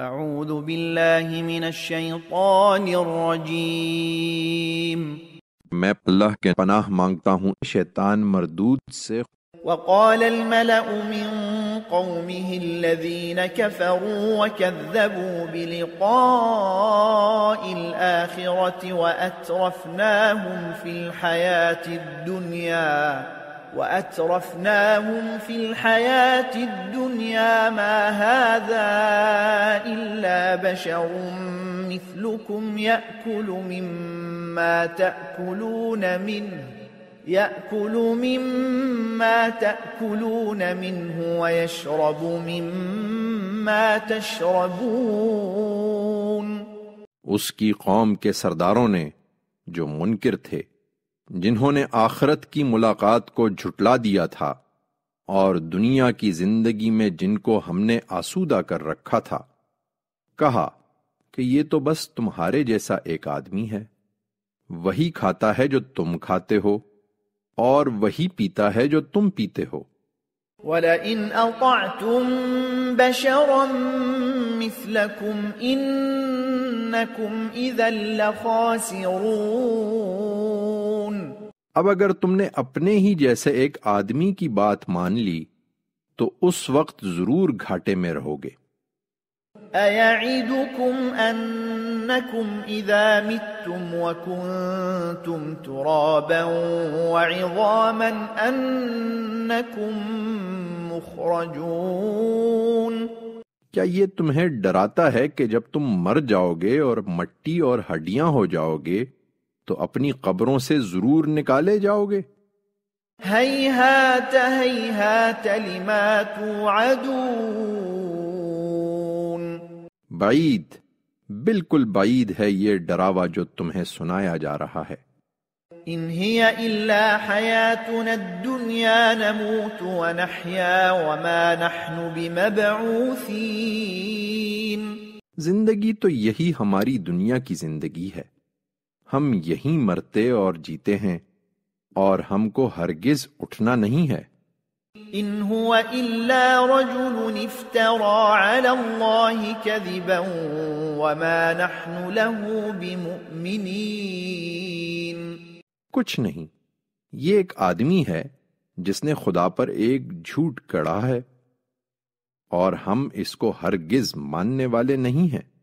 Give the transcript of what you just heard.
أعوذ بالله من الشيطان الرجيم میں اللہ کے پناہ مانگتا ہوں شیطان مردود سے وقال الملأ من قومه الذين كفروا وكذبوا بلقاء الآخرة وأترفناهم في الحياة الدنيا وأترفناهم في الحياة الدنيا ما هذا بشر مثلكم يأكل مما تأكلون منه يأكل مما تأكلون منه ويشرب مما تشربون اس کی قوم کے سرداروں نے جو منکر تھے جنہوں نے آخرت کی ملاقات کو جھٹلا دیا تھا اور دنیا کی زندگی میں جن کو ہم نے آسودہ کر رکھا تھا کہا کہ یہ تو بس تمہارے جیسا ایک آدمی ہے وہی کھاتا ہے جو تم کھاتے ہو اور وہی پیتا ہے جو تم پیتے ہو وَلَئِنْ أَطَعْتُمْ بَشَرًا مِثْلَكُمْ إِنَّكُمْ لَخَاسِرُونَ اب اگر تم نے اپنے ہی جیسے ایک آدمی کی بات مان لی تو اس وقت ضرور گھاٹے میں رہو گے أَيَعِدُكُمْ أَنَّكُمْ إِذَا مِتُّمْ وَكُنْتُمْ تُرَابًا وَعِظَامًا أَنَّكُمْ مُخْرَجُونَ کیا یہ تمہیں ڈراتا ہے کہ جب تم مر جاؤ گے اور مٹی اور ہڈیاں ہو جاؤ گے تو اپنی قبروں سے ضرور نکالے جاؤ گے ہیہات ہیہات لما توعدون بعید بالکل بعید ہے یہ ڈراوا جو تمہیں سنایا جا رہا ہے ان الا نموت وما نحن زندگی تو یہی ہماری دنیا کی زندگی ہے ہم یہیں مرتے اور جیتے ہیں اور ہم کو ہرگز اٹھنا نہیں ہے ان هو الا رجل افترى على الله كذبا وما نحن له بمؤمنين کچھ نہیں یہ ایک آدمی ہے جس نے خدا پر ایک جھوٹ کڑا ہے اور ہم اس کو ہرگز ماننے والے نہیں ہیں